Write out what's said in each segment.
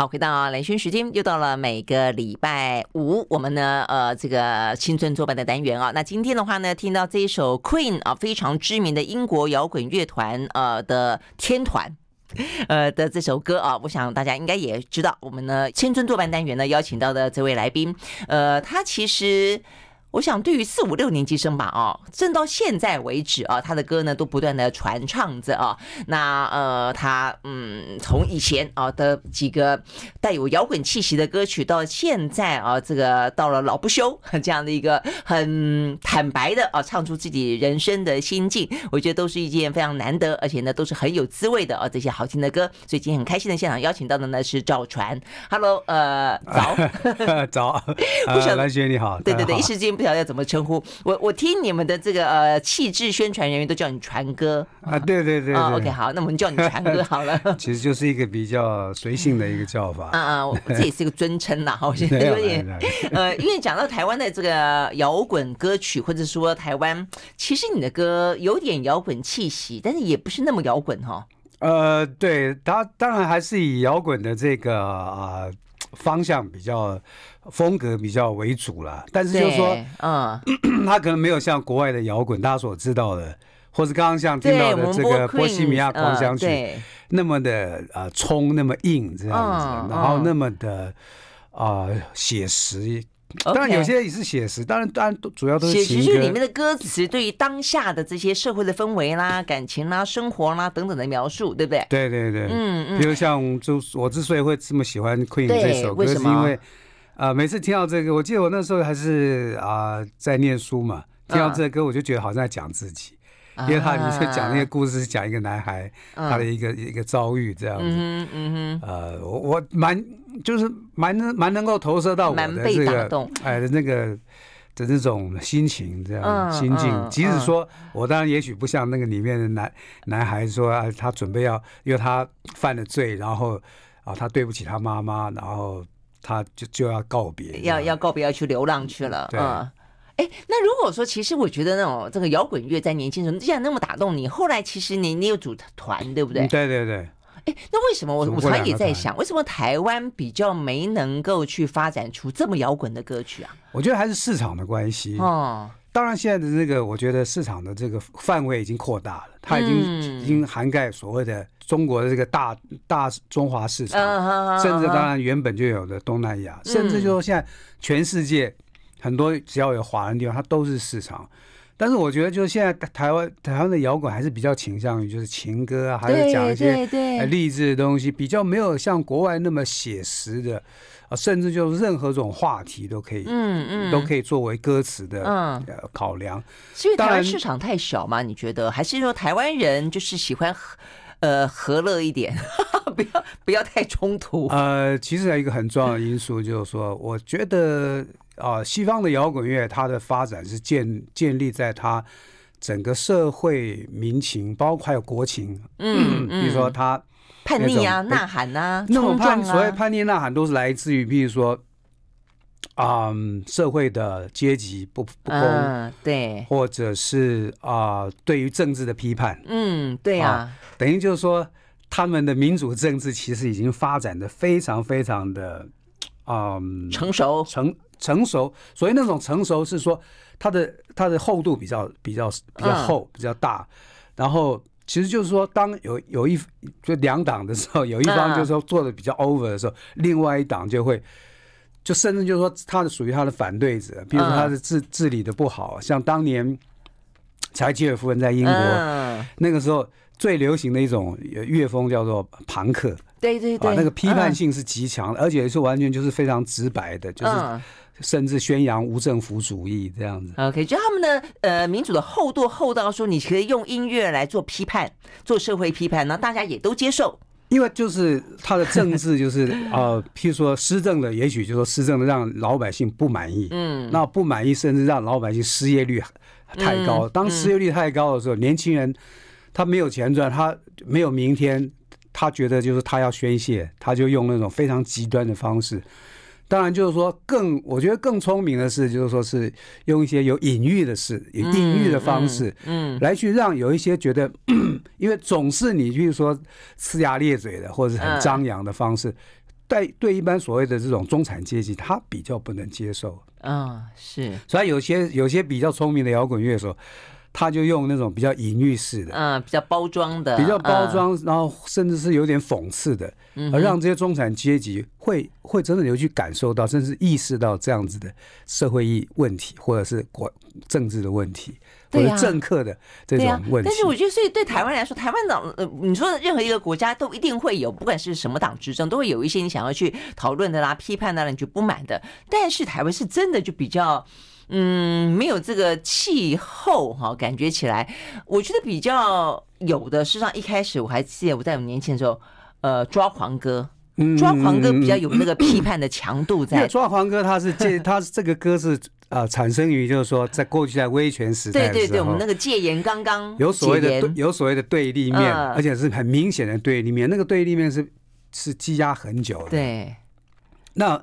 好，回到雷军时间，又到了每个礼拜五，我们呢，呃，这个青春作伴的单元啊，那今天的话呢，听到这一首 Queen 啊，非常知名的英国摇滚乐团呃的天团，呃的这首歌啊，我想大家应该也知道，我们呢青春作伴单元呢邀请到的这位来宾，呃，他其实。我想，对于四五六年级生吧，啊，正到现在为止啊，他的歌呢都不断的传唱着啊。那呃，他嗯，从以前啊的几个带有摇滚气息的歌曲，到现在啊，这个到了老不休这样的一个很坦白的啊，唱出自己人生的心境，我觉得都是一件非常难得，而且呢都是很有滋味的啊这些好听的歌。所以今天很开心的现场邀请到的呢是赵传，Hello，呃，早，早，不晓得，蓝姐你好，对对对，一时间。不晓得要怎么称呼我，我听你们的这个呃气质宣传人员都叫你传哥啊，对对对，OK 好，那我们叫你传哥好了。其实就是一个比较随性的一个叫法啊啊，这也是一个尊称啦，我现在 有点 呃，因为讲到台湾的这个摇滚歌曲，或者说台湾，其实你的歌有点摇滚气息，但是也不是那么摇滚哈。呃，对，他当然还是以摇滚的这个啊。方向比较、风格比较为主了，但是就是说，嗯，他可能没有像国外的摇滚大家所知道的，或是刚刚像听到的这个波西米亚狂想曲那么的啊冲、那么硬这样子，然后那么的啊写实。当然，有些也是写实，当然，当然都主要都是。写曲里面的歌词对于当下的这些社会的氛围啦、感情啦、生活啦等等的描述，对不对？对对对，嗯嗯。比如像就我之所以会这么喜欢 Queen 这首歌，是因为啊，每次听到这个，我记得我那时候还是啊在念书嘛，听到这歌我就觉得好像在讲自己，因为他你面讲那个故事是讲一个男孩他的一个一个遭遇这样子，嗯嗯呃，我我蛮。就是蛮能蛮能够投射到我的这个哎的那个的那种心情这样心境，即使说我当然也许不像那个里面的男男孩说啊，他准备要因为他犯了罪，然后啊，他对不起他妈妈，然后他就就要告别，要要告别，要去流浪去了。对，哎，那如果说其实我觉得那种这个摇滚乐在年轻时候既然那么打动你，后来其实你你又组团对不对？对对对。那为什么我我常也在想，为什么台湾比较没能够去发展出这么摇滚的歌曲啊？我觉得还是市场的关系哦。当然，现在的这个我觉得市场的这个范围已经扩大了，它已经已经涵盖所谓的中国的这个大大中华市场，甚至当然原本就有的东南亚，甚至就说现在全世界很多只要有华人地方，它都是市场。但是我觉得，就是现在台湾台湾的摇滚还是比较倾向于就是情歌啊，还是讲一些励志的东西，比较没有像国外那么写实的，啊，甚至就是任何种话题都可以，嗯嗯，都可以作为歌词的考量。所以台湾市场太小嘛？你觉得还是说台湾人就是喜欢？呃，和乐一点，不要不要太冲突。呃，其实一个很重要的因素就是说，我觉得啊，西方的摇滚乐它的发展是建建立在它整个社会民情，包括还有国情。嗯嗯，比如说它叛逆啊、呐喊啊，那种叛所谓叛逆呐喊都是来自于，比如说。啊，社会的阶级不不公，对，或者是啊，对于政治的批判，嗯，对呀，等于就是说，他们的民主政治其实已经发展的非常非常的啊，成熟，成成熟。所以那种成熟是说，它的它的厚度比较比较比较厚比较大。然后其实就是说，当有有一就两党的时候，有一方就是说做的比较 over 的时候，另外一党就会。就甚至就是说，他的属于他的反对者，比如说他是治治理的不好，像当年柴契尔夫人在英国那个时候最流行的一种乐风叫做朋克，对对对，那个批判性是极强，的，而且是完全就是非常直白的，就是甚至宣扬无政府主义这样子。OK，就他们的呃民主的厚度厚到说，你可以用音乐来做批判，做社会批判后大家也都接受。因为就是他的政治，就是 呃，譬如说施政的，也许就说施政的让老百姓不满意，嗯，那不满意甚至让老百姓失业率太高。当失业率太高的时候，年轻人他没有钱赚，他没有明天，他觉得就是他要宣泄，他就用那种非常极端的方式。当然，就是说更，我觉得更聪明的是，就是说是用一些有隐喻的事，有隐喻的方式，嗯，来去让有一些觉得，因为总是你就是说呲牙咧嘴的或者是很张扬的方式，对对，一般所谓的这种中产阶级他比较不能接受。嗯，是。所以有些有些比较聪明的摇滚乐手。他就用那种比较隐喻式的，嗯，比较包装的，比较包装，然后甚至是有点讽刺的，而让这些中产阶级会会真的有去感受到，甚至意识到这样子的社会意问题，或者是国政治的问题，或者政客的这种问题。但是我觉得，所以对台湾来说，台湾党，呃，你说任何一个国家都一定会有，不管是什么党执政，都会有一些你想要去讨论的啦、批判的、啦，你不满的。但是台湾是真的就比较。嗯，没有这个气候哈，感觉起来，我觉得比较有的。事实上，一开始我还记得我在我们年轻的时候，呃，抓狂哥，抓狂哥比较有那个批判的强度在。抓狂哥他是这，他是这个歌是啊，产生于就是说在过去在威权时代的时候，对对对，我们那个戒严刚刚有所谓的有所谓的对立面，而且是很明显的对立面。那个对立面是是积压很久的。对，那。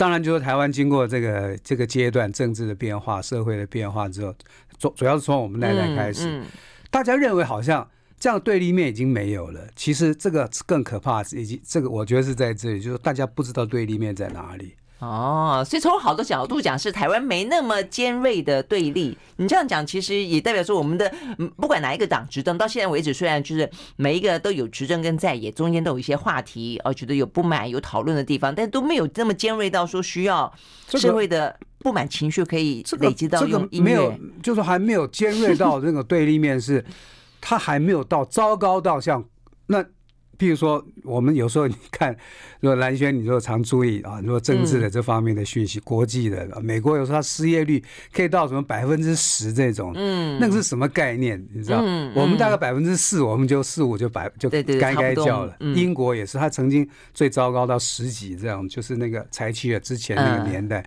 当然，就是台湾经过这个这个阶段，政治的变化、社会的变化之后，主主要是从我们那代开始，大家认为好像这样对立面已经没有了。其实这个更可怕，以及这个我觉得是在这里，就是大家不知道对立面在哪里。哦，所以从好多角度讲，是台湾没那么尖锐的对立。你这样讲，其实也代表说，我们的不管哪一个党执政到现在为止，虽然就是每一个都有执政跟在野，中间都有一些话题，而觉得有不满、有讨论的地方，但都没有那么尖锐到说需要社会的不满情绪可以累积到用音乐。没有，就是还没有尖锐到那个对立面，是它还没有到糟糕到像那。譬如说，我们有时候你看，如果蓝轩，你如果常注意啊，如果政治的这方面的讯息，国际的，美国有时候它失业率可以到什么百分之十这种，嗯，那个是什么概念？你知道，我们大概百分之四，我们就四五就百就该该叫了。英国也是，它曾经最糟糕到十几这样，就是那个财赤之前那个年代。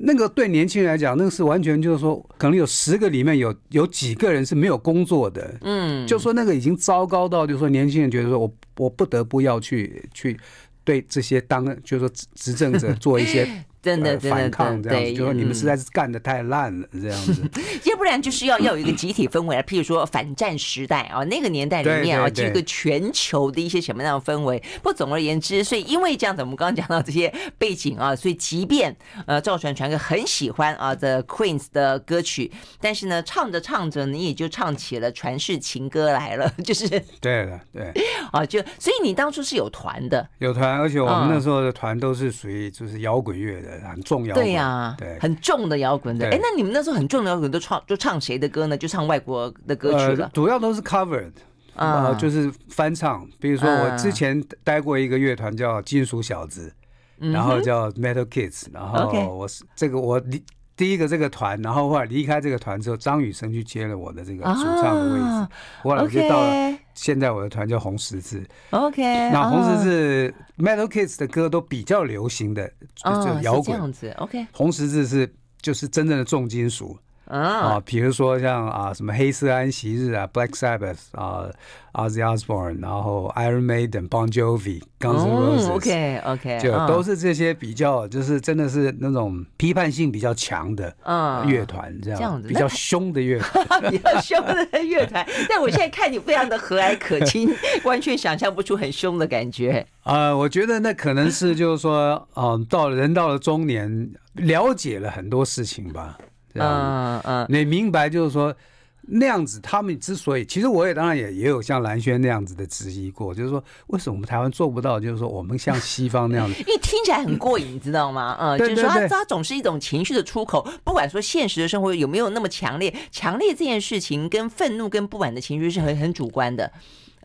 那个对年轻人来讲，那个是完全就是说，可能有十个里面有有几个人是没有工作的，嗯，就说那个已经糟糕到就说年轻人觉得说，我我不得不要去去对这些当就是说执政者做一些。真的，反抗这样，就说你们实在是干的太烂了，这样子。要不然就是要要有一个集体氛围啊，譬如说反战时代啊，那个年代里面啊，这个全球的一些什么样的氛围。不，总而言之，所以因为这样子，我们刚刚讲到这些背景啊，所以即便呃赵传传哥很喜欢啊 The Queen s 的歌曲，但是呢，唱着唱着你也就唱起了传世情歌来了，就是。对的，对。啊，就所以你当初是有团的。有团，而且我们那时候的团都是属于就是摇滚乐的。很重要的，对呀，对，很重的摇滚的。哎，那你们那时候很重的摇滚都唱，就唱谁的歌呢？就唱外国的歌曲了。主要都是 covered 啊，就是翻唱。比如说，我之前待过一个乐团叫金属小子，然后叫 Metal Kids，然后我是、这个我第第一个这个团，然后后来离开这个团之后，张雨生去接了我的这个主唱的位置，我俩就到了。现在我的团叫红十字，OK。那红十字 Metal Kids 的歌都比较流行的，就是摇滚。这样子，OK。红十字是就是真正的重金属。啊，比如说像啊什么黑色安息日啊，Black Sabbath 啊，Ozzy Osbourne，然后 Iron Maiden、Bon Jovi、Guns N' Roses，OK OK，就都是这些比较就是真的是那种批判性比较强的啊乐团这样子，比较凶的乐，比较凶的乐团。但我现在看你非常的和蔼可亲，完全想象不出很凶的感觉。啊，我觉得那可能是就是说嗯，到人到了中年，了解了很多事情吧。嗯嗯，你明白就是说，那样子他们之所以，其实我也当然也也有像蓝轩那样子的质疑过，就是说为什么我们台湾做不到？就是说我们像西方那样的，因 为听起来很过瘾，你知道吗？嗯，就是说它总是一种情绪的出口，不管说现实的生活有没有那么强烈，强烈这件事情跟愤怒跟不满的情绪是很很主观的。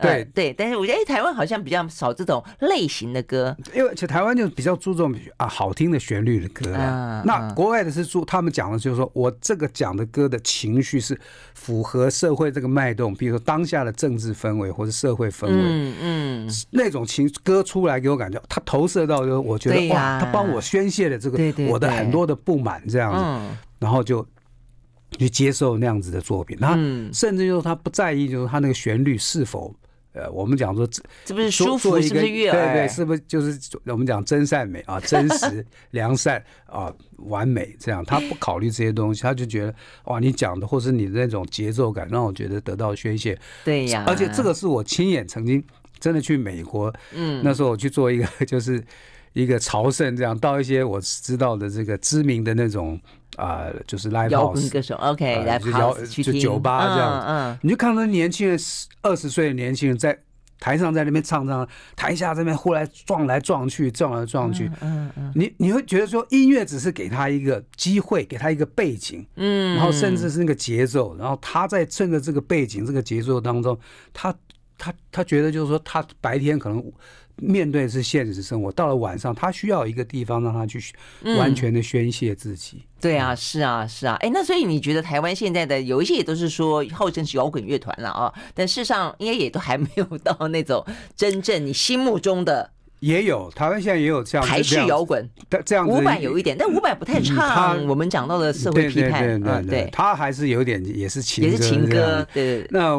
对对，但是我觉得哎，台湾好像比较少这种类型的歌，因为其实台湾就比较注重啊好听的旋律的歌。那国外的是注，他们讲的就是说我这个讲的歌的情绪是符合社会这个脉动，比如说当下的政治氛围或者社会氛围，嗯，嗯那种情歌出来给我感觉，他投射到就我觉得哇，他帮我宣泄了这个我的很多的不满这样子，然后就。去接受那样子的作品，他甚至就是他不在意，就是他那个旋律是否呃，我们讲说这这不是舒服是不是悦耳，对对，是不是就是我们讲真善美啊，真实、良善啊、完美这样，他不考虑这些东西，他就觉得 哇，你讲的或是你那种节奏感让我觉得得到宣泄，对呀，而且这个是我亲眼曾经真的去美国，嗯，那时候我去做一个 就是。一个朝圣这样到一些我知道的这个知名的那种啊，就是 live house 歌手，OK，来 l i 酒吧这样，嗯，你就看到年轻人二十岁的年轻人在台上在那边唱唱，台下这边呼来撞来撞去，撞来撞去，嗯嗯，你你会觉得说音乐只是给他一个机会，给他一个背景，嗯，然后甚至是那个节奏，然后他在趁着这个背景这个节奏当中，他他他觉得就是说他白天可能。面对是现实生活，到了晚上，他需要一个地方让他去完全的宣泄自己。对啊，是啊，是啊，哎，那所以你觉得台湾现在的有一些也都是说号称是摇滚乐团了啊，但事实上应该也都还没有到那种真正你心目中的。也有台湾现在也有这样，还是摇滚，但这样子五百有一点，但五百不太差。我们讲到的社会批判，对对对，他还是有点，也是情也是情歌。对，那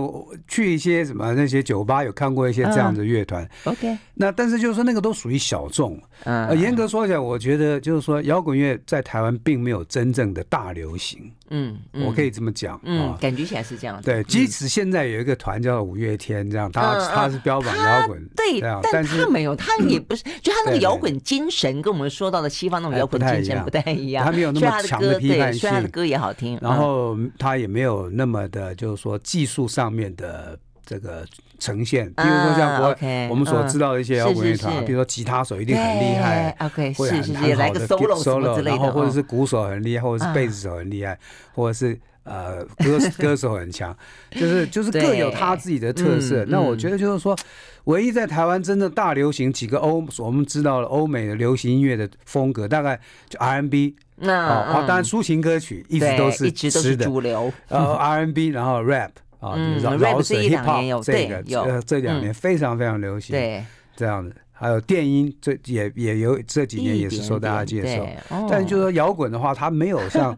去一些什么那些酒吧有看过一些这样的乐团。OK，那但是就是说那个都属于小众。嗯，严格说来，我觉得就是说摇滚乐在台湾并没有真正的大流行。嗯，我可以这么讲。嗯，感觉起来是这样。对，即使现在有一个团叫五月天，这样他他是标榜摇滚，对，但是他没有他。也。也不是，就他那个摇滚精神跟我们说到的西方那种摇滚精神不太一样。他没有那么强的批判性，虽然他的歌也好听。然后他也没有那么的，就是说技术上面的这个呈现。比如说像国我们所知道的一些摇滚乐团，比如说吉他手一定很厉害，OK，是是也来个 solo 之类的。然后或者是鼓手很厉害，或者是贝斯手很厉害，或者是呃歌 歌手很强，就是就是各有他自己的特色。那我觉得就是说。唯一在台湾真正大流行几个欧，我们知道了欧美的流行音乐的风格，大概就 r n b 啊，当然抒情歌曲一直都是，一直都是主流。然后 r n b 然后 rap 啊，rap 是一两年有，这有，呃，这两年非常非常流行，对，这样子。还有电音，这也也有这几年也是受大家接受。但就是说摇滚的话，它没有像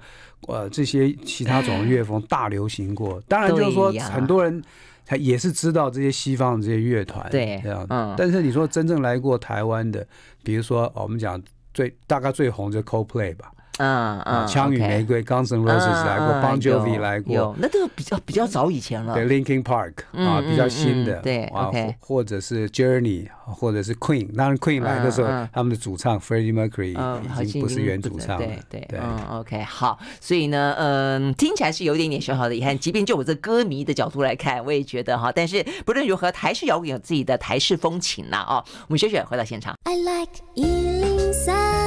呃这些其他种的乐风 大流行过。当然就是说很多人。他也是知道这些西方的这些乐团，对，这样。但是你说真正来过台湾的，比如说我们讲最大概最红就 Coldplay 吧。嗯嗯，枪与玫瑰 Guns n Roses 来过，Bunjovi 来过，那都比较比较早以前了。对，Linkin Park 啊，比较新的。对，OK，或者是 Journey，或者是 Queen。当然 Queen 来的时候，他们的主唱 Freddie Mercury 已经不是原主唱了。对对，OK，好。所以呢，嗯，听起来是有点点小小的遗憾。即便就我这歌迷的角度来看，我也觉得哈。但是不论如何，台式摇滚有自己的台式风情啦。哦，我们雪雪回到现场。I like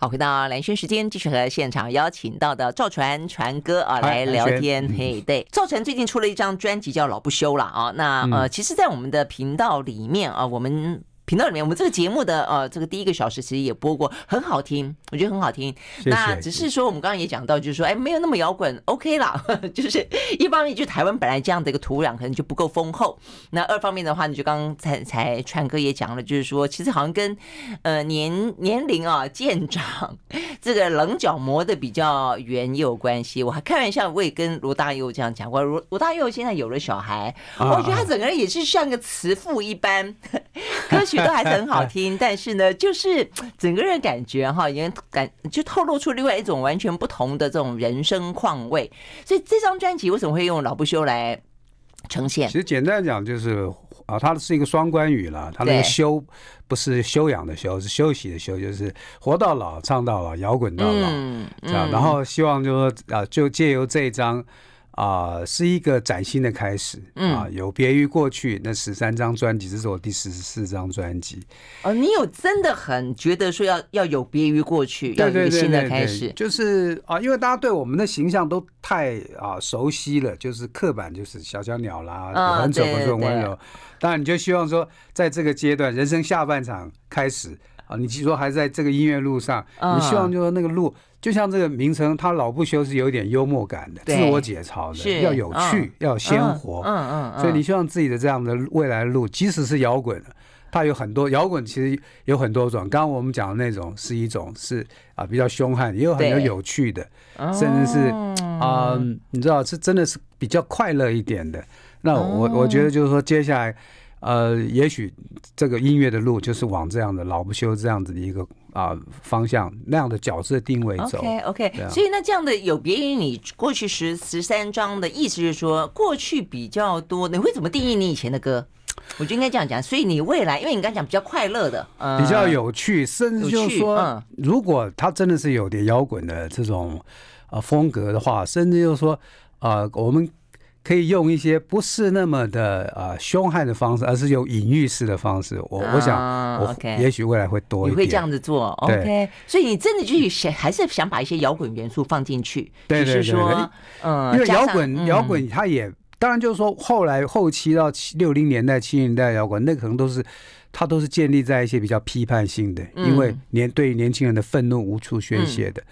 好，回到蓝轩时间，继续和现场邀请到的赵传传哥啊来聊天。嘿，对，赵传最近出了一张专辑叫《老不休》了啊。那呃，其实，在我们的频道里面啊，我们。频道里面，我们这个节目的呃，这个第一个小时其实也播过，很好听，我觉得很好听。那只是说，我们刚刚也讲到，就是说，哎，没有那么摇滚，OK 了。就是一方面，就台湾本来这样的一个土壤可能就不够丰厚。那二方面的话，你就刚才才川哥也讲了，就是说，其实好像跟呃年年龄啊渐长，这个棱角磨的比较圆也有关系。我还开玩笑，我也跟罗大佑这样讲过，罗罗大佑现在有了小孩，我觉得他整个人也是像个慈父一般，歌曲。都还是很好听，但是呢，就是整个人感觉哈，也感就透露出另外一种完全不同的这种人生况味。所以这张专辑为什么会用“老不休”来呈现？其实简单讲，就是啊，它是一个双关语了。它那个休”不是修养的休，是休息的休，就是活到老，唱到老，摇滚到老，嗯、样。然后希望就说啊，就借由这一张。啊，是一个崭新的开始啊，有别于过去那十三张专辑，这是我第十四张专辑。哦，你有真的很觉得说要要有别于过去，要有新的开始，就是啊，因为大家对我们的形象都太啊熟悉了，就是刻板，就是小小鸟啦，很丑，不很温柔。当然，你就希望说，在这个阶段，人生下半场开始。啊，你其说还在这个音乐路上，你希望就是说那个路，就像这个名称，它老不休是有点幽默感的，自我解嘲的，要有趣，要鲜活。嗯嗯。所以你希望自己的这样的未来的路，即使是摇滚，它有很多摇滚其实有很多种。刚刚我们讲的那种是一种是啊比较凶悍，也有很多有趣的，甚至是啊你知道是真的是比较快乐一点的。那我我觉得就是说接下来。呃，也许这个音乐的路就是往这样的老不休这样子的一个啊方向那样的角色定位走。OK OK。所以那这样的有别于你过去十十三张的意思，就是说过去比较多，你会怎么定义你以前的歌？我就应该这样讲。所以你未来，因为你刚讲比较快乐的，比较有趣，甚至就是说，如果他真的是有点摇滚的这种风格的话，甚至就说啊我们。可以用一些不是那么的呃凶悍的方式，而是用隐喻式的方式。我我想，我也许未来会多一点。你会这样子做？OK，所以你真的就是想，还是想把一些摇滚元素放进去？对，对，对。就是说，嗯，因为摇滚，摇滚它也当然就是说，后来后期到七六零年代、七零年代摇滚，那可能都是它都是建立在一些比较批判性的，因为年对于年轻人的愤怒无处宣泄的。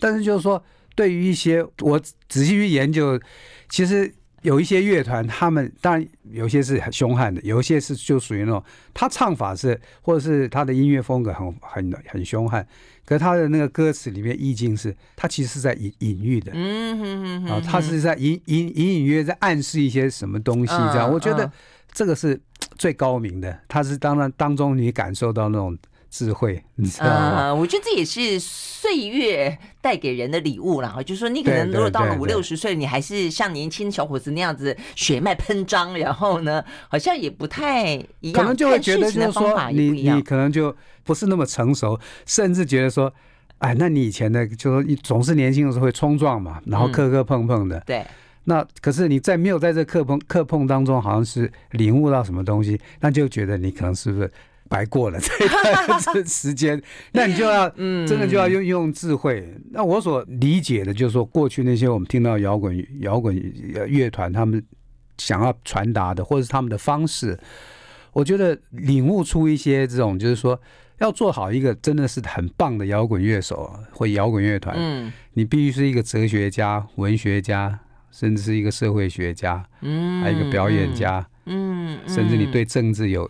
但是就是说，对于一些我仔细去研究，其实。有一些乐团，他们当然有些是很凶悍的，有一些是就属于那种，他唱法是，或者是他的音乐风格很很很凶悍，可他的那个歌词里面意境是，他其实是在隐隐喻的，嗯，啊，他是在隐隐隐约在暗示一些什么东西，这样，我觉得这个是最高明的，他是当然当中你感受到那种。智慧，你知道吗？我觉得这也是岁月带给人的礼物啦。啊。就是说，你可能如果到了五六十岁，你还是像年轻小伙子那样子血脉喷张，然后呢，好像也不太一样。可能就会觉得就是说，你你可能就不是那么成熟，甚至觉得说，哎，那你以前的，就说你总是年轻的时候会冲撞嘛，然后磕磕碰碰的。对。那可是你在没有在这磕碰磕碰当中，好像是领悟到什么东西，那就觉得你可能是不是？白过了这时间，那你就要，嗯，真的就要用用智慧。那我所理解的，就是说过去那些我们听到摇滚摇滚乐团他们想要传达的，或者是他们的方式，我觉得领悟出一些这种，就是说要做好一个真的是很棒的摇滚乐手或摇滚乐团，嗯，你必须是一个哲学家、文学家，甚至是一个社会学家，嗯，还一个表演家，嗯，甚至你对政治有。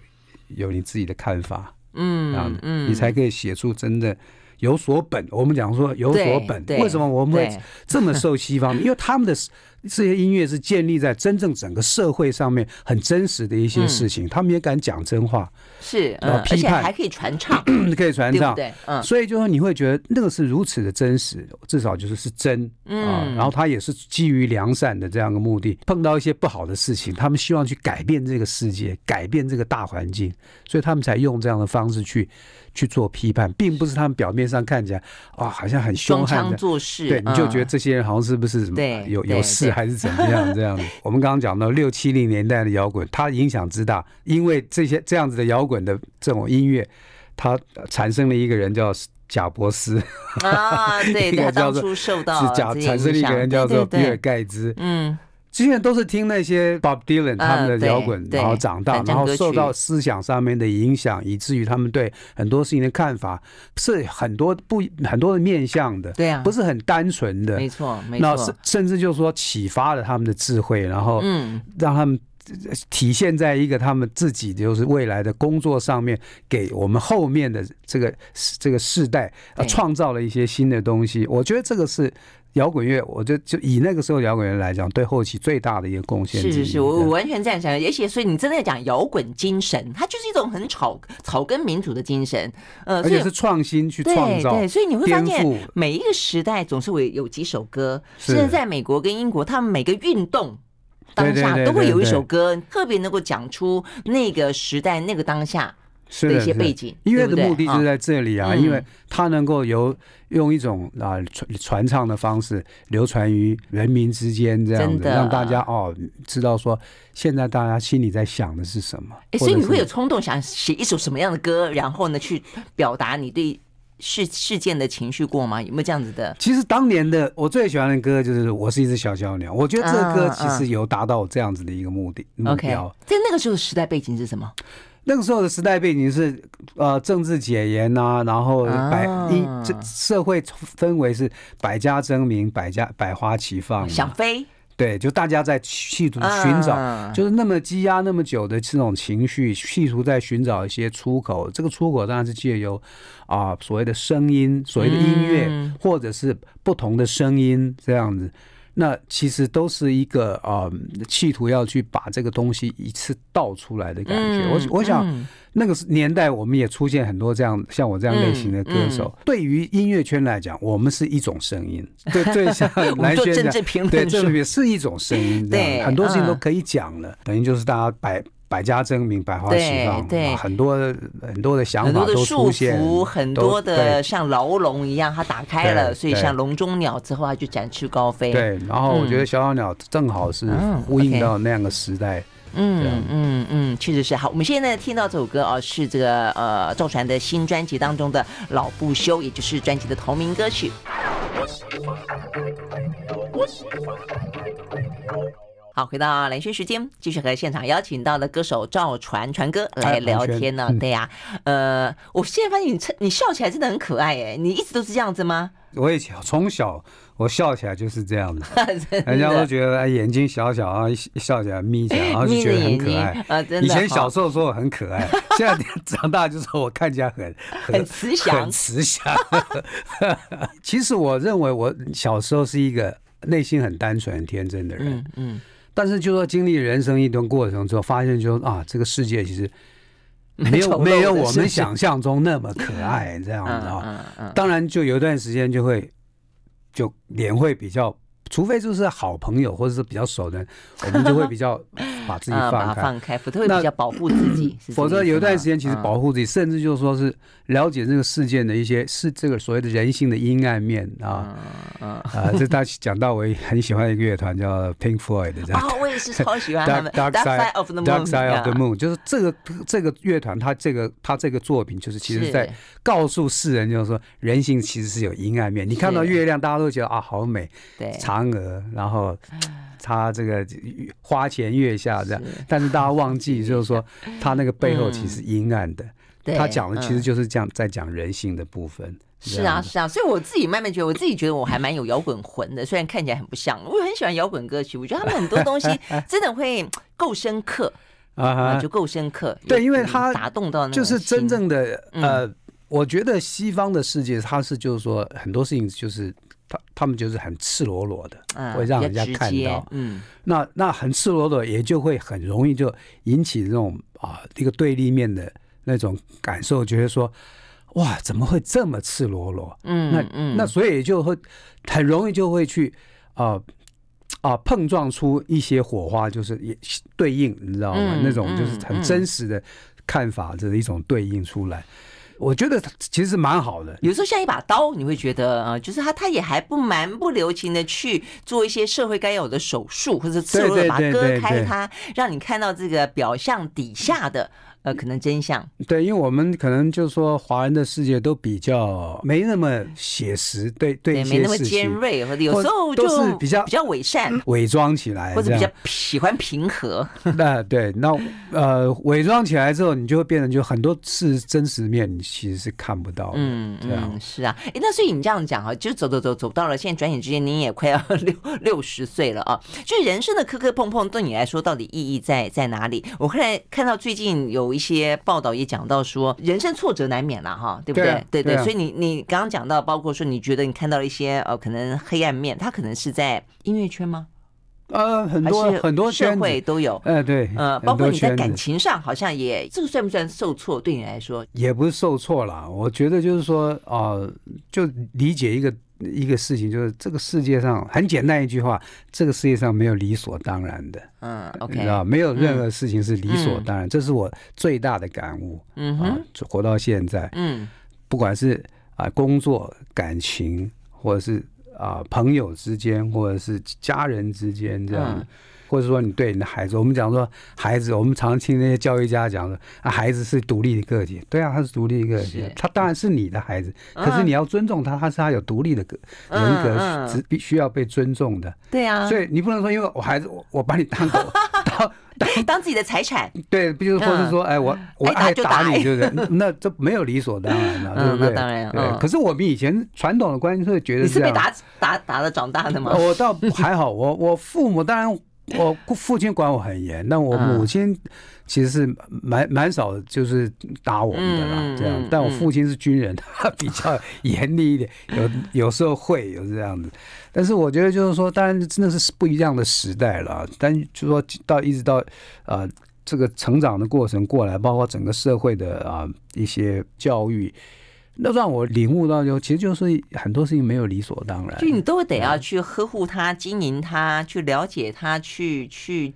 有你自己的看法，嗯，啊，嗯，你才可以写出真的有所本。我们讲说有所本，为什么我们会 这么受西方？因为他们的。这些音乐是建立在真正整个社会上面很真实的一些事情，他们也敢讲真话，是，而且还可以传唱，可以传唱，对所以就说你会觉得那个是如此的真实，至少就是是真，啊，然后他也是基于良善的这样一个目的，碰到一些不好的事情，他们希望去改变这个世界，改变这个大环境，所以他们才用这样的方式去去做批判，并不是他们表面上看起来，哇，好像很凶悍的做事对，你就觉得这些人好像是不是什么有有事。还是怎么样这样子。我们刚刚讲到六七零年代的摇滚，它影响之大，因为这些这样子的摇滚的这种音乐，它产生了一个人叫贾伯斯啊，对，他当初受到是贾，产生一个人叫做比尔盖茨，嗯。之前都是听那些 Bob Dylan 他们的摇滚，然后长大，然后受到思想上面的影响，以至于他们对很多事情的看法是很多不很多的面向的，对啊，不是很单纯的。没错，没错。那甚至就是说启发了他们的智慧，然后嗯，让他们体现在一个他们自己就是未来的工作上面，给我们后面的这个这个世代啊创造了一些新的东西。我觉得这个是。摇滚乐，我就就以那个时候摇滚乐来讲，对后期最大的一个贡献是是，是，我完全赞成。想，而且所以你真的讲摇滚精神，它就是一种很草草根民主的精神，呃，所以是创新去创造，所以你会发现每一个时代总是会有几首歌，甚至在美国跟英国，他们每个运动当下都会有一首歌，特别能够讲出那个时代那个当下。的一些背景，音乐的目的就在这里啊，因为它能够由用一种啊传传唱的方式流传于人民之间，这样子让大家哦知道说现在大家心里在想的是什么。哎，所以你会有冲动想写一首什么样的歌，然后呢去表达你对事事件的情绪过吗？有没有这样子的？其实当年的我最喜欢的歌就是《我是一只小小鸟》，我觉得这个歌其实有达到这样子的一个目的。OK，在那个时候的时代背景是什么？那个时候的时代背景是，呃，政治解严呐，然后百一这社会氛围是百家争鸣，百家百花齐放。想飞。对，就大家在企图寻找，就是那么积压那么久的这种情绪，企图在寻找一些出口。这个出口当然是借由啊，所谓的声音，所谓的音乐，或者是不同的声音这样子。那其实都是一个啊，企图要去把这个东西一次倒出来的感觉。我我想那个年代我们也出现很多这样像我这样类型的歌手。对于音乐圈来讲，我们是一种声音，对对，像蓝轩政对，这里面是一种声音，对，很多事情都可以讲了，等于就是大家摆。百家争鸣，百花齐放，很多很多的想法都束缚，很多的像牢笼一样，它打开了，所以像笼中鸟之后，它就展翅高飞。对，然后我觉得小小鸟正好是呼应到那样的时代。嗯嗯嗯，确实是好。我们现在听到这首歌啊，是这个呃赵传的新专辑当中的《老不休》，也就是专辑的同名歌曲。我喜欢好，回到连轩时间，继续和现场邀请到的歌手赵传，传哥来聊天呢。对呀，呃，我现在发现你，你笑起来真的很可爱哎，你一直都是这样子吗？我以前从小我笑起来就是这样 的，人家都觉得眼睛小小啊，一笑起来眯起来，然后就觉得很可爱啊。真的，以前小时候说我很可爱，现在 长大就说我看起来很 很慈祥，很慈祥。其实我认为我小时候是一个内心很单纯、很天真的人。嗯。但是就说经历人生一段过程之后，发现就啊，这个世界其实没有没有我们想象中那么可爱，这样子啊。当然，就有一段时间就会就脸会比较。除非就是好朋友或者是比较熟人，我们就会比较 把自己放开，放开，否则会比较保护自己。否则有段时间其实保护自己，甚至就是说是了解这个事件的一些是这个所谓的人性的阴暗面啊啊！啊，这大家讲到我很喜欢一个乐团叫 Pink Floyd 的。啊，我也是超喜欢他们 Dark Side of the Moon。Dark Side of the Moon 就是这个这个乐团，他这个他这个作品就是其实在告诉世人，就是说人性其实是有阴暗面。你看到月亮，大家都觉得啊好美，对，查。嫦娥，然后他这个花前月下这样，但是大家忘记就是说，他那个背后其实阴暗的。他讲的其实就是这样，在讲人性的部分。是啊，是啊，所以我自己慢慢觉得，我自己觉得我还蛮有摇滚魂的，虽然看起来很不像。我很喜欢摇滚歌曲，我觉得他们很多东西 真的会够深刻啊，就够深刻。对，因为他打动到就是真正的呃，我觉得西方的世界，它是就是说很多事情就是。他他们就是很赤裸裸的，会让人家看到。嗯，那那很赤裸裸，也就会很容易就引起这种啊，一个对立面的那种感受，觉得说，哇，怎么会这么赤裸裸？嗯，那嗯，那所以就会很容易就会去啊啊碰撞出一些火花，就是也对应，你知道吗？那种就是很真实的看法，这是一种对应出来。我觉得其实蛮好的，有时候像一把刀，你会觉得啊，就是他他也还不蛮不留情的去做一些社会该有的手术，或者脆裸的把割开它，让你看到这个表象底下的。呃，可能真相对，因为我们可能就说华人的世界都比较没那么写实，对对，没那么尖锐，或者有时候就是比较比较伪善，伪装起来或者比较喜欢平和。那对，那呃，伪装起来之后，你就会变成就很多是真实面，你其实是看不到的，嗯，是啊。哎，那所以你这样讲啊，就走走走走到了，现在转眼之间你也快要 六六十岁了啊。就人生的磕磕碰碰，对你来说到底意义在在哪里？我后来看到最近有。有一些报道也讲到说，人生挫折难免了哈，对不对？对对，所以你你刚刚讲到，包括说你觉得你看到了一些呃，可能黑暗面，它可能是在音乐圈吗？呃，很多很多社会都有。哎，对，呃，包括你在感情上好像也，这个算不算受挫？对你来说也不是受挫了，我觉得就是说啊，就理解一个。一个事情就是，这个世界上很简单一句话：这个世界上没有理所当然的，嗯，OK，知道没有任何事情是理所当然，这是我最大的感悟。嗯哼，活到现在，嗯，不管是啊工作、感情，或者是啊朋友之间，或者是家人之间，这样。或者说你对你的孩子，我们讲说孩子，我们常听那些教育家讲说，孩子是独立的个体，对啊，他是独立的个，他当然是你的孩子，可是你要尊重他，他是他有独立的个人格，只必须要被尊重的，对啊，所以你不能说因为我孩子我我把你当狗，当当自己的财产，对，比如或者说哎我我爱打你就是，那这没有理所当然的，对不对？对，可是我们以前传统的观念会觉得你是被打打打了长大的吗？我倒还好，我我父母当然。我父亲管我很严，那我母亲其实是蛮蛮少就是打我们的啦。这样，但我父亲是军人，他比较严厉一点，有有时候会有这样子。但是我觉得就是说，当然真的是不一样的时代了。但就说到一直到呃这个成长的过程过来，包括整个社会的啊一些教育。那让我领悟到，就其实就是很多事情没有理所当然，就你都得要去呵护它、经营它、去了解它、去去，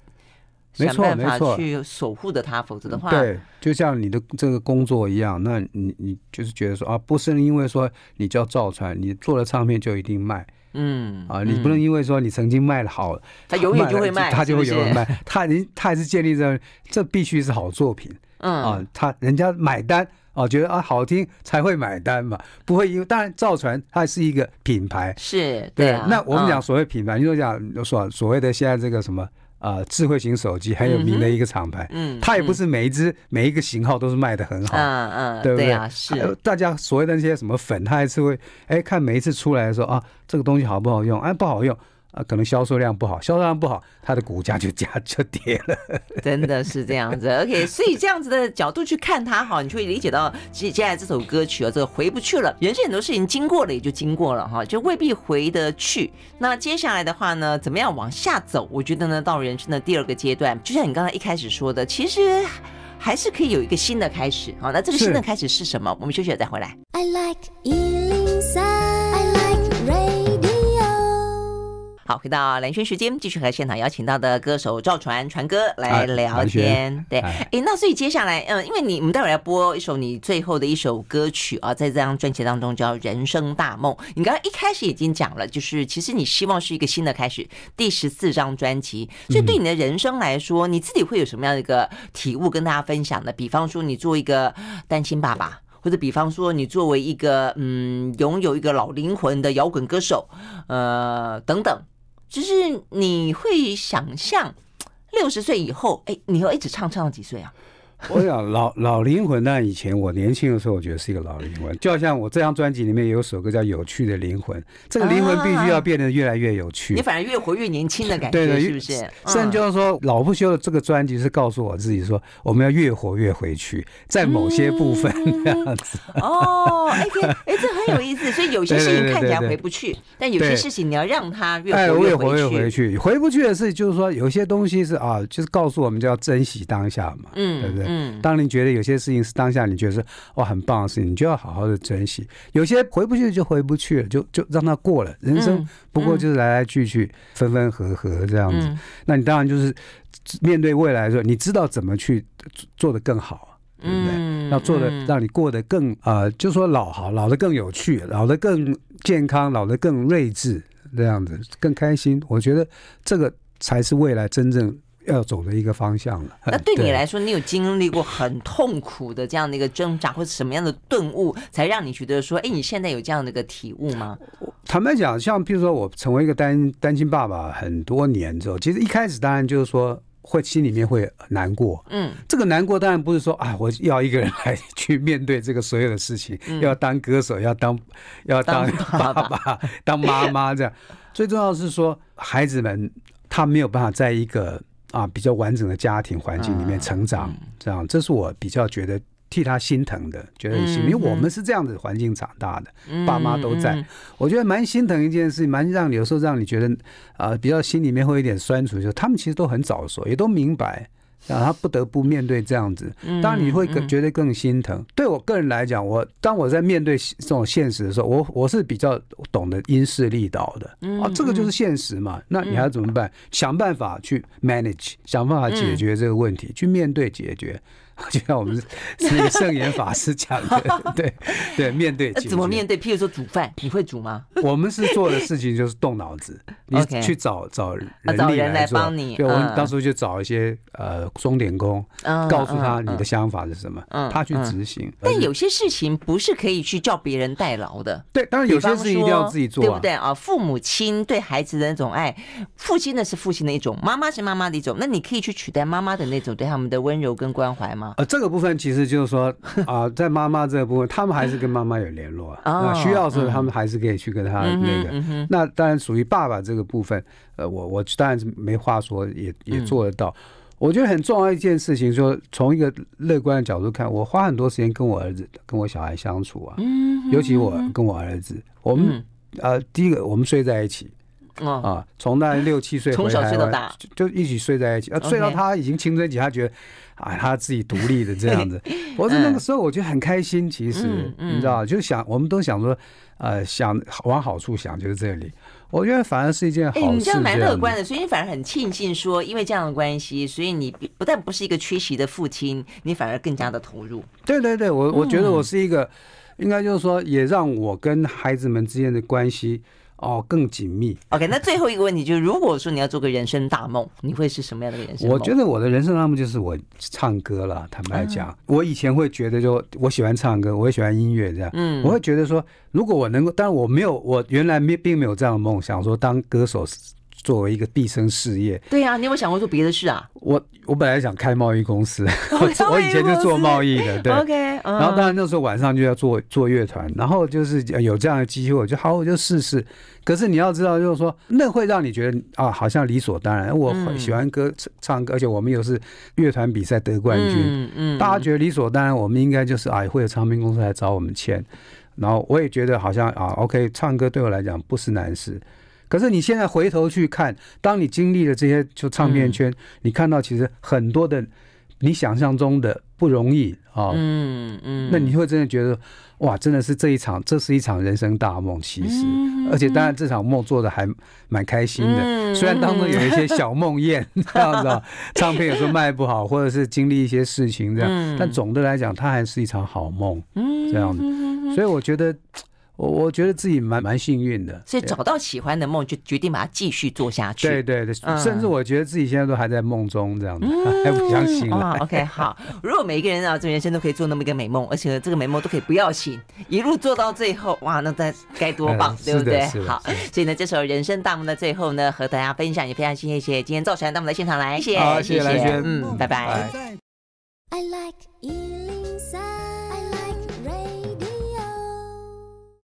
没错，没错，去守护着它，否则的话，对，就像你的这个工作一样，那你你就是觉得说啊，不是因为说你叫造船，你做了唱片就一定卖，嗯，啊，你不能因为说你曾经卖了好，他永远就会卖，他就会永远卖，他人他还是建立在，这必须是好作品，嗯，啊，他人家买单。哦，觉得啊好听才会买单嘛，不会因为当然造船它是一个品牌，是对。那我们讲所谓品牌，你就讲所所谓的现在这个什么啊智慧型手机很有名的一个厂牌，嗯，它也不是每一只每一个型号都是卖的很好，嗯嗯，对不对？是大家所谓的那些什么粉，他还是会哎看每一次出来的时候啊，这个东西好不好用？哎，不好用。啊，可能销售量不好，销售量不好，它的股价就加 就跌了，真的是这样子。OK，所以这样子的角度去看它哈，你就会理解到接下来这首歌曲啊，这个回不去了。人生很多事情经过了也就经过了哈，就未必回得去。那接下来的话呢，怎么样往下走？我觉得呢，到人生的第二个阶段，就像你刚才一开始说的，其实还是可以有一个新的开始。好，那这个新的开始是什么？我们休息了再回来。I like 好，回到蓝轩时间，继续和现场邀请到的歌手赵传传哥来聊天。对，哎，那所以接下来，嗯，因为你我们待会要播一首你最后的一首歌曲啊，在这张专辑当中叫《人生大梦》。你刚刚一开始已经讲了，就是其实你希望是一个新的开始，第十四张专辑。所以对你的人生来说，你自己会有什么样的一个体悟跟大家分享呢？比方说，你做一个单亲爸爸，或者比方说，你作为一个嗯拥有一个老灵魂的摇滚歌手，呃，等等。就是你会想象六十岁以后，哎，你会一直唱唱到几岁啊？我想老老灵魂呢？以前我年轻的时候，我觉得是一个老灵魂，就好像我这张专辑里面有首歌叫《有趣的灵魂》，这个灵魂必须要变得越来越有趣。你反而越活越年轻的感觉，是不是？甚至就是说，老不休的这个专辑是告诉我自己说，我们要越活越回去，在某些部分这样子。哦，哎，哎，这很有意思。所以有些事情看起来回不去，但有些事情你要让它越活越回去。回不去的事就是说，有些东西是啊，就是告诉我们就要珍惜当下嘛，嗯，对不对？嗯，当你觉得有些事情是当下，你觉得哇很棒的事情，你就要好好的珍惜。有些回不去就回不去了，就就让它过了。人生不过就是来来去去，分分合合这样子。那你当然就是面对未来的时候，你知道怎么去做的更好，对不对？要做的让你过得更啊，就说老好老的更有趣，老的更健康，老的更睿智，这样子更开心。我觉得这个才是未来真正。要走的一个方向了。那对你来说，你有经历过很痛苦的这样的一个挣扎，或者什么样的顿悟，才让你觉得说，哎，你现在有这样的一个体悟吗？坦白讲，像比如说我成为一个单单亲爸爸很多年之后，其实一开始当然就是说会心里面会难过。嗯，这个难过当然不是说啊，我要一个人来去面对这个所有的事情，要当歌手，要当要当爸爸、当妈妈这样。最重要是说，孩子们他没有办法在一个。啊，比较完整的家庭环境里面成长，这样，这是我比较觉得替他心疼的，觉得很心，因为我们是这样的环境长大的，爸妈都在，我觉得蛮心疼一件事情，蛮让你有时候让你觉得啊，比较心里面会有点酸楚，就是他们其实都很早熟，也都明白。啊，他不得不面对这样子。当然你会更觉得更心疼。对我个人来讲，我当我在面对这种现实的时候，我我是比较懂得因势利导的。啊，这个就是现实嘛。那你要怎么办？想办法去 manage，想办法解决这个问题，去面对解决。就像我们 圣严法师讲的，对对，面对。怎么面对？譬如说煮饭，你会煮吗？我们是做的事情就是动脑子。你去找找人力来你。对，我们到时候就找一些呃钟点工，告诉他你的想法是什么，他去执行。但有些事情不是可以去叫别人代劳的，对，当然有些事情一定要自己做，对不对啊？父母亲对孩子的那种爱，父亲的是父亲的一种，妈妈是妈妈的一种，那你可以去取代妈妈的那种对他们的温柔跟关怀吗？呃，这个部分其实就是说 啊，在妈妈这部分，他们还是跟妈妈有联络啊，需要的时候他们还是可以去跟他那个。那当然属于爸爸这个。部分，呃，我我当然是没话说，也也做得到。我觉得很重要一件事情，说从一个乐观的角度看，我花很多时间跟我儿子、跟我小孩相处啊，尤其我跟我儿子，我们呃，第一个我们睡在一起啊，从那六七岁从小睡到大，就一起睡在一起，啊、睡到他已经青春期，他觉得啊，他自己独立的这样子，我是那个时候我就很开心，其实你知道，就想我们都想说。呃，想往好处想就是这里，我觉得反而是一件好事。你这样蛮乐观的，所以你反而很庆幸说，因为这样的关系，所以你不但不是一个缺席的父亲，你反而更加的投入。对对对，我我觉得我是一个，应该就是说，也让我跟孩子们之间的关系。哦，更紧密。OK，那最后一个问题就是，如果说你要做个人生大梦，你会是什么样的人生？我觉得我的人生大梦就是我唱歌了。坦白讲，我以前会觉得，就我喜欢唱歌，我也喜欢音乐，这样。嗯，我会觉得说，如果我能够，但我没有，我原来没，并没有这样的梦想，说当歌手。作为一个毕生事业，对呀，你有没有想过做别的事啊？我我本来想开贸易公司，我我以前就做贸易的，对。OK，然后当然那时候晚上就要做做乐团，然后就是有这样的机会，就好，我就试试。可是你要知道，就是说那会让你觉得啊，好像理所当然。我喜欢歌唱歌，而且我们又是乐团比赛得冠军，嗯嗯，大家觉得理所当然，我们应该就是啊，会有唱片公司来找我们签。然后我也觉得好像啊，OK，唱歌对我来讲不是难事。可是你现在回头去看，当你经历了这些就唱片圈，你看到其实很多的你想象中的不容易啊。嗯嗯。那你会真的觉得，哇，真的是这一场，这是一场人生大梦。其实，而且当然这场梦做的还蛮开心的，虽然当中有一些小梦魇，这样子，唱片有时候卖不好，或者是经历一些事情这样，但总的来讲，它还是一场好梦。嗯，这样子。所以我觉得。我我觉得自己蛮蛮幸运的，所以找到喜欢的梦，就决定把它继续做下去。对对对，甚至我觉得自己现在都还在梦中这样子，还不想醒。OK，好，如果每一个人啊，这人生都可以做那么一个美梦，而且这个美梦都可以不要醒，一路做到最后，哇，那该该多棒，对不对？好，所以呢，这首人生大梦呢，最后呢，和大家分享，也非常谢谢今天造成到我们现场来，谢谢，谢谢，嗯，拜拜。